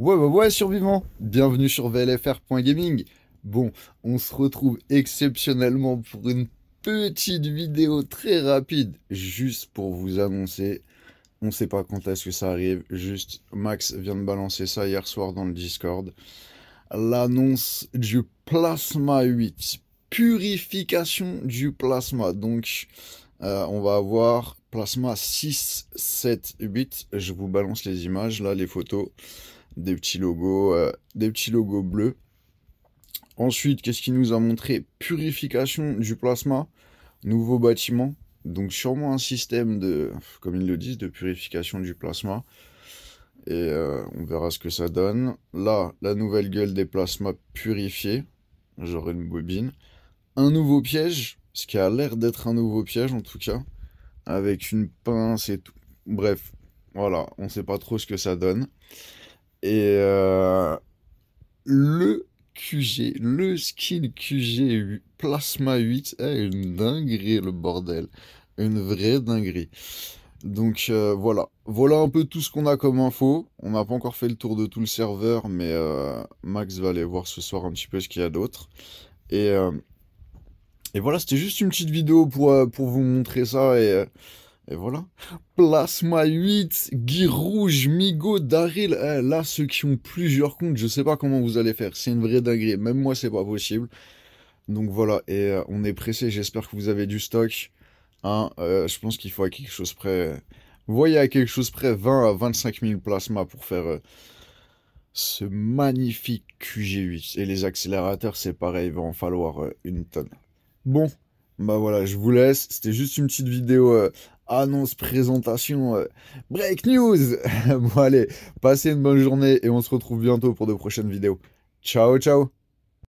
Ouais, ouais, ouais, survivants Bienvenue sur VLFR.gaming Bon, on se retrouve exceptionnellement pour une petite vidéo très rapide, juste pour vous annoncer. On sait pas quand est-ce que ça arrive, juste Max vient de balancer ça hier soir dans le Discord. L'annonce du Plasma 8, purification du plasma. Donc, euh, on va avoir Plasma 6, 7, 8. Je vous balance les images, là, les photos des petits logos, euh, des petits logos bleus. Ensuite, qu'est-ce qu'il nous a montré Purification du plasma, nouveau bâtiment. Donc sûrement un système de, comme ils le disent, de purification du plasma. Et euh, on verra ce que ça donne. Là, la nouvelle gueule des plasmas purifiés. J'aurai une bobine. Un nouveau piège, ce qui a l'air d'être un nouveau piège en tout cas. Avec une pince et tout. Bref, voilà, on ne sait pas trop ce que ça donne. Et euh, le QG, le skin QG Plasma 8 est une dinguerie, le bordel. Une vraie dinguerie. Donc euh, voilà, voilà un peu tout ce qu'on a comme info. On n'a pas encore fait le tour de tout le serveur, mais euh, Max va aller voir ce soir un petit peu ce qu'il y a d'autre. Et, et, voilà, c'était juste une petite vidéo pour, pour vous montrer ça et et voilà. Plasma 8, Guy Rouge, Migo, Daryl. Eh, là, ceux qui ont plusieurs comptes, je sais pas comment vous allez faire. C'est une vraie dinguerie. Même moi, c'est pas possible. Donc voilà, et euh, on est pressé. J'espère que vous avez du stock. Hein, euh, je pense qu'il faut à quelque chose près. Vous voyez à quelque chose près 20 à 25 000 Plasma pour faire euh, ce magnifique QG8. Et les accélérateurs, c'est pareil, il va en falloir une tonne. Bon, bah voilà, je vous laisse. C'était juste une petite vidéo annonce, présentation, euh, break news. bon allez, passez une bonne journée et on se retrouve bientôt pour de prochaines vidéos. Ciao ciao